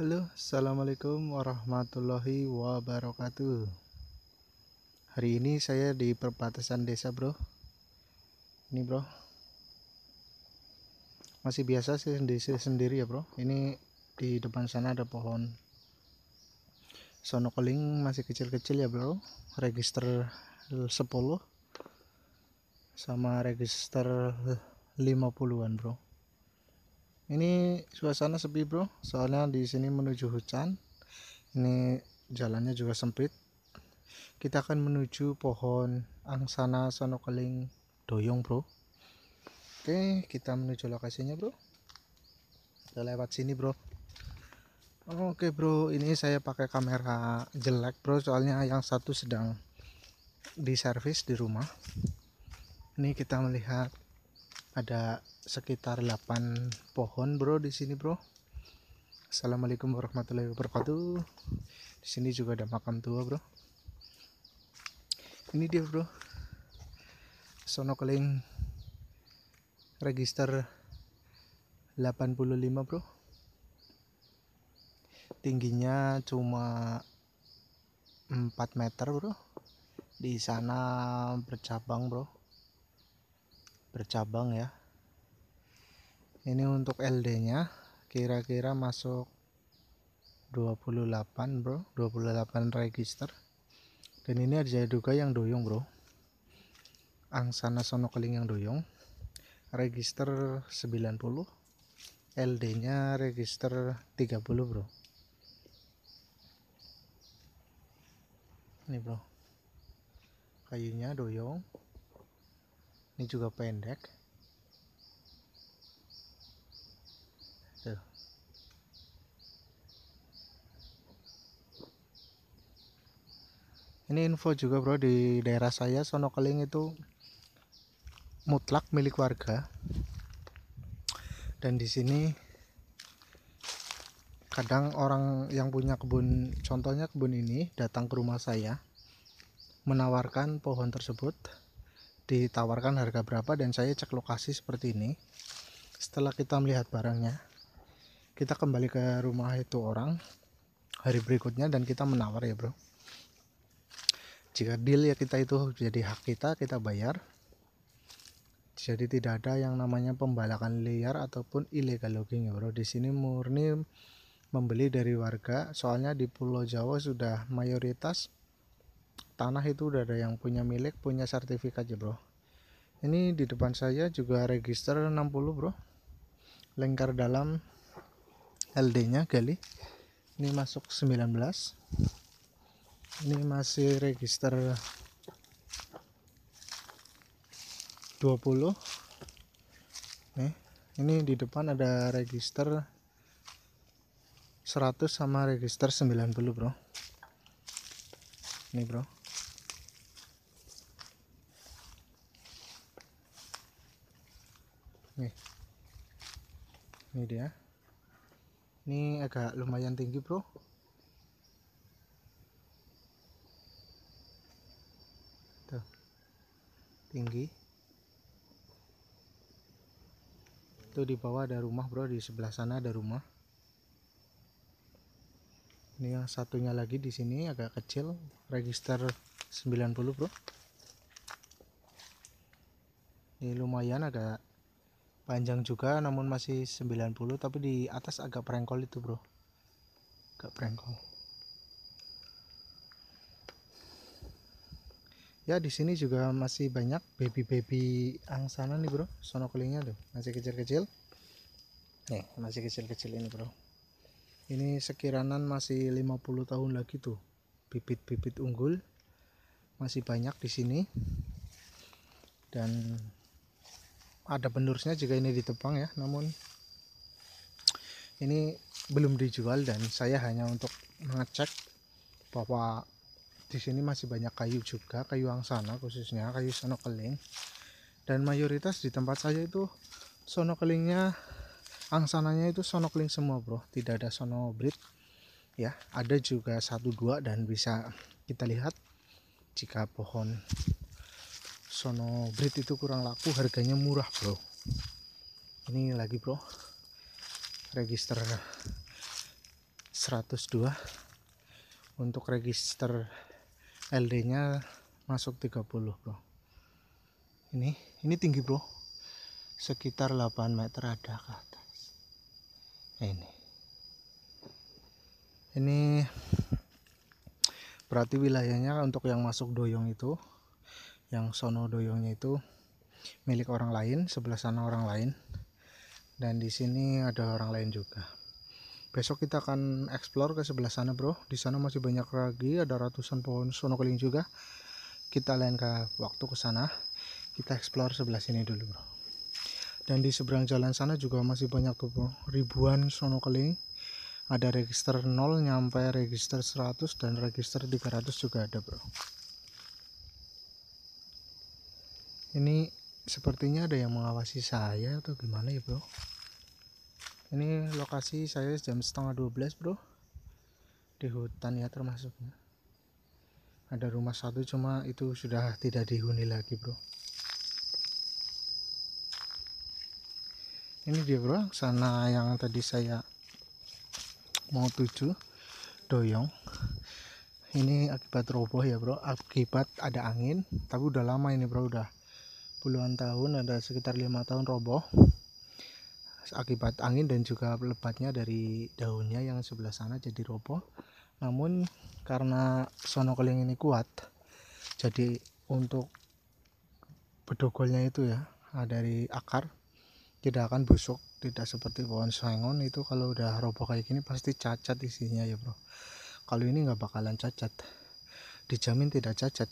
Halo, Assalamualaikum warahmatullahi wabarakatuh Hari ini saya di perbatasan desa bro Ini bro Masih biasa sih sendiri, sendiri ya bro Ini di depan sana ada pohon Sonokeling masih kecil-kecil ya bro Register 10 Sama register 50an bro ini suasana sepi bro soalnya di sini menuju hujan ini jalannya juga sempit kita akan menuju pohon angsana sonokeling doyong bro oke kita menuju lokasinya bro kita lewat sini bro oke bro ini saya pakai kamera jelek bro soalnya yang satu sedang diservis di rumah ini kita melihat ada sekitar 8 pohon bro di sini bro Assalamualaikum warahmatullahi wabarakatuh di sini juga ada makam tua bro ini dia bro sono keling register 85 bro tingginya cuma 4 meter bro di sana bercabang bro bercabang ya ini untuk LD nya kira-kira masuk 28 bro 28 register dan ini ada juga yang doyong bro angsana sonokeling yang doyong register 90 LD nya register 30 bro ini bro kayunya doyong ini juga pendek ini info juga bro di daerah saya Sonokeling itu mutlak milik warga dan di sini kadang orang yang punya kebun contohnya kebun ini datang ke rumah saya menawarkan pohon tersebut ditawarkan harga berapa dan saya cek lokasi seperti ini setelah kita melihat barangnya kita kembali ke rumah itu orang hari berikutnya dan kita menawar ya bro jika deal ya kita itu jadi hak kita kita bayar jadi tidak ada yang namanya pembalakan liar ataupun illegal logging ya bro di sini murni membeli dari warga soalnya di pulau jawa sudah mayoritas tanah itu udah ada yang punya milik punya sertifikat aja bro ini di depan saya juga register 60 bro lingkar dalam LD nya gali ini masuk 19 ini masih register 20 nih ini di depan ada register 100 sama register 90 bro ini bro nih ini dia ini agak lumayan tinggi bro tuh tinggi tuh di bawah ada rumah bro di sebelah sana ada rumah ini yang satunya lagi di sini agak kecil register 90 bro ini lumayan agak panjang juga namun masih 90 tapi di atas agak prengkol itu bro agak prengkol ya di sini juga masih banyak baby-baby angsana nih bro sonokelingnya tuh masih kecil-kecil nih masih kecil-kecil ini bro ini sekiranan masih 50 tahun lagi tuh bibit-bibit unggul masih banyak di sini dan ada penerusnya jika ini ditebang ya namun ini belum dijual dan saya hanya untuk mengecek bahwa di sini masih banyak kayu juga kayu angsana khususnya kayu sonokeling dan mayoritas di tempat saya itu sonokelingnya angsananya itu sonokeling semua bro tidak ada sonobrit ya ada juga satu dua dan bisa kita lihat jika pohon Sono Breed itu kurang laku harganya murah bro ini lagi bro register 102 untuk register LD nya masuk 30 bro ini ini tinggi bro sekitar 8 meter ada ke atas ini ini berarti wilayahnya untuk yang masuk doyong itu yang sono doyongnya itu milik orang lain sebelah sana orang lain dan di sini ada orang lain juga besok kita akan explore ke sebelah sana bro di sana masih banyak lagi ada ratusan pohon sono keling juga kita lain ke waktu ke sana kita explore sebelah sini dulu bro dan di seberang jalan sana juga masih banyak tuh bro ribuan sono keling ada register 0 nyampe register 100 dan register 300 juga ada bro ini sepertinya ada yang mengawasi saya atau gimana ya bro ini lokasi saya jam setengah 12 bro di hutan ya termasuknya ada rumah satu cuma itu sudah tidak dihuni lagi bro ini dia bro sana yang tadi saya mau tuju doyong ini akibat roboh ya bro akibat ada angin tapi udah lama ini bro udah puluhan tahun ada sekitar lima tahun roboh akibat angin dan juga lebatnya dari daunnya yang sebelah sana jadi roboh namun karena sonokeling ini kuat jadi untuk bedogolnya itu ya dari akar tidak akan busuk tidak seperti pohon sengon itu kalau udah roboh kayak gini pasti cacat isinya ya bro kalau ini nggak bakalan cacat dijamin tidak cacat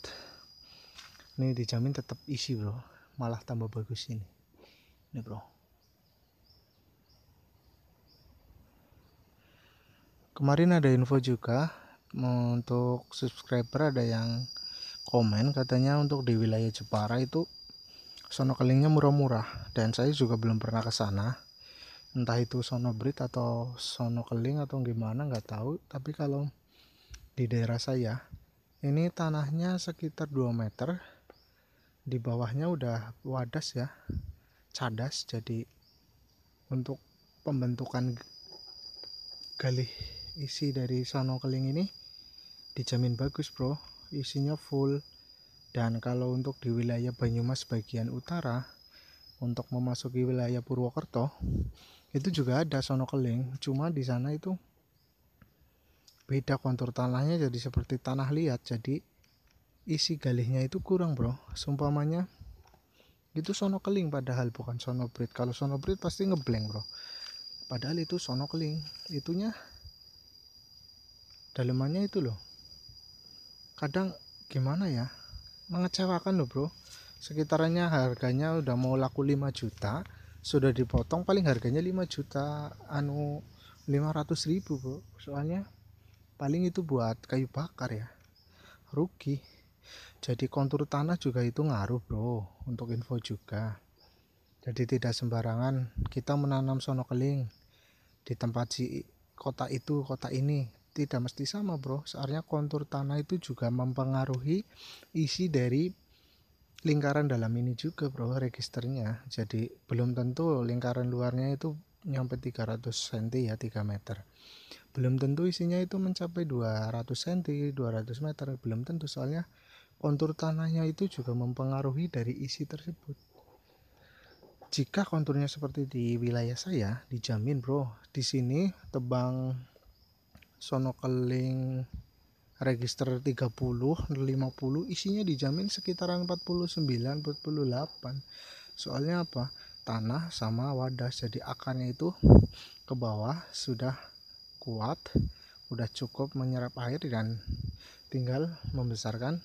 ini dijamin tetap isi bro malah tambah bagus ini ini bro kemarin ada info juga untuk subscriber ada yang komen katanya untuk di wilayah Jepara itu sono kelingnya murah-murah dan saya juga belum pernah ke sana entah itu sono brit atau sono keling atau gimana nggak tahu tapi kalau di daerah saya ini tanahnya sekitar 2 meter di bawahnya udah wadas ya cadas jadi untuk pembentukan galih isi dari sono keling ini dijamin bagus bro isinya full dan kalau untuk di wilayah Banyumas bagian utara untuk memasuki wilayah Purwokerto itu juga ada sono keling cuma di sana itu beda kontur tanahnya jadi seperti tanah liat jadi isi galihnya itu kurang bro sumpamanya itu sono keling padahal bukan sono breed kalau sono breed pasti ngeblank bro padahal itu sono keling itunya dalemannya itu loh kadang gimana ya mengecewakan loh bro sekitarnya harganya udah mau laku 5 juta sudah dipotong paling harganya 5 juta anu 500 ribu bro soalnya paling itu buat kayu bakar ya rugi jadi kontur tanah juga itu ngaruh bro untuk info juga jadi tidak sembarangan kita menanam sono keling di tempat si kota itu kota ini tidak mesti sama bro seharusnya kontur tanah itu juga mempengaruhi isi dari lingkaran dalam ini juga bro registernya jadi belum tentu lingkaran luarnya itu nyampe 300 cm ya 3 meter belum tentu isinya itu mencapai 200 cm 200 meter belum tentu soalnya kontur tanahnya itu juga mempengaruhi dari isi tersebut. Jika konturnya seperti di wilayah saya, dijamin bro, di sini tebang sonokeling register 30, 50 isinya dijamin sekitaran 49, 48. Soalnya apa? Tanah sama wadah jadi akarnya itu ke bawah sudah kuat, udah cukup menyerap air dan tinggal membesarkan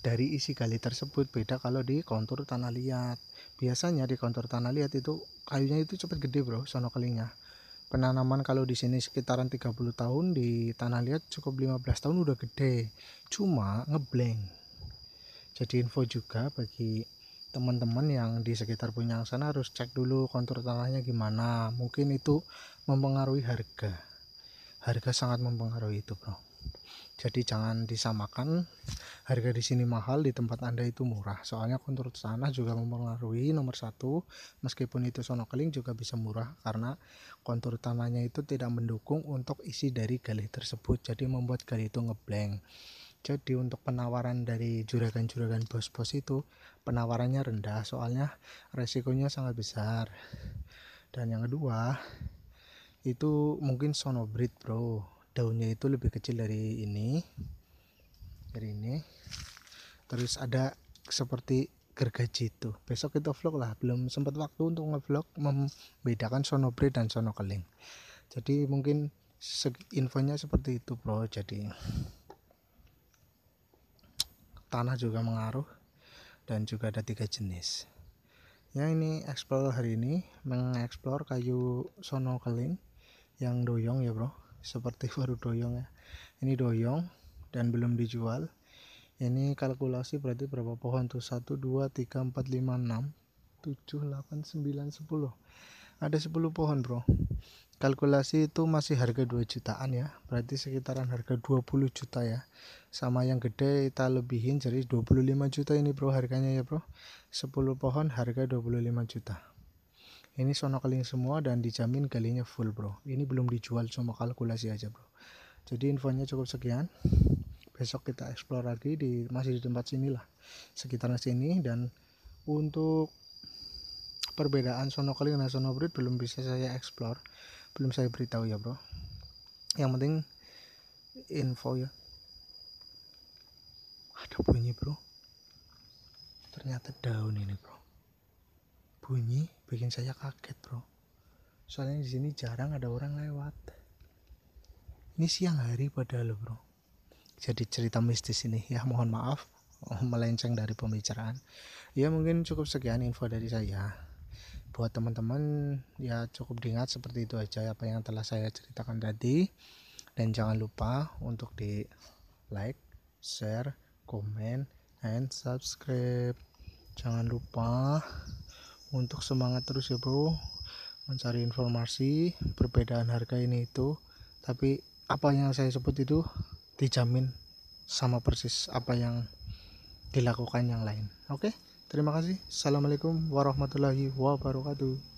dari isi gali tersebut beda kalau di kontur tanah liat biasanya di kontur tanah liat itu kayunya itu cepet gede bro sono kalinya penanaman kalau di sini sekitaran 30 tahun di tanah liat cukup 15 tahun udah gede cuma ngebleng jadi info juga bagi teman-teman yang di sekitar punya sana harus cek dulu kontur tanahnya gimana mungkin itu mempengaruhi harga harga sangat mempengaruhi itu bro jadi jangan disamakan harga di sini mahal di tempat anda itu murah soalnya kontur tanah juga mempengaruhi nomor satu meskipun itu sonokeling juga bisa murah karena kontur tanahnya itu tidak mendukung untuk isi dari galih tersebut jadi membuat galih itu ngeblank jadi untuk penawaran dari juragan-juragan bos-bos itu penawarannya rendah soalnya resikonya sangat besar dan yang kedua itu mungkin sonobrit bro daunnya itu lebih kecil dari ini dari ini terus ada seperti gergaji itu besok kita vlog lah belum sempat waktu untuk ngevlog membedakan sonobre dan sonokeling jadi mungkin infonya seperti itu bro jadi tanah juga mengaruh dan juga ada tiga jenis ya ini explore hari ini mengeksplor kayu sonokeling yang doyong ya bro seperti baru doyong ya ini doyong dan belum dijual ini kalkulasi berarti berapa pohon tuh 1 2 3 4 5 6 7 8 9 10 ada 10 pohon bro kalkulasi itu masih harga 2 jutaan ya berarti sekitaran harga 20 juta ya sama yang gede kita lebihin jadi 25 juta ini bro harganya ya bro 10 pohon harga 25 juta ini sono keling semua dan dijamin galinya full bro. Ini belum dijual cuma kalkulasi aja bro. Jadi infonya cukup sekian. Besok kita explore lagi di masih di tempat sinilah sekitaran sini dan untuk perbedaan sono keling dan sono breed belum bisa saya explore, belum saya beritahu ya bro. Yang penting info ya. Ada bunyi bro. Ternyata daun ini bro. Bunyi bikin saya kaget bro soalnya di sini jarang ada orang lewat ini siang hari padahal bro jadi cerita mistis ini ya mohon maaf melenceng dari pembicaraan ya mungkin cukup sekian info dari saya buat teman-teman ya cukup diingat seperti itu aja apa yang telah saya ceritakan tadi dan jangan lupa untuk di like share komen and subscribe jangan lupa untuk semangat terus ya bro mencari informasi perbedaan harga ini itu tapi apa yang saya sebut itu dijamin sama persis apa yang dilakukan yang lain oke terima kasih assalamualaikum warahmatullahi wabarakatuh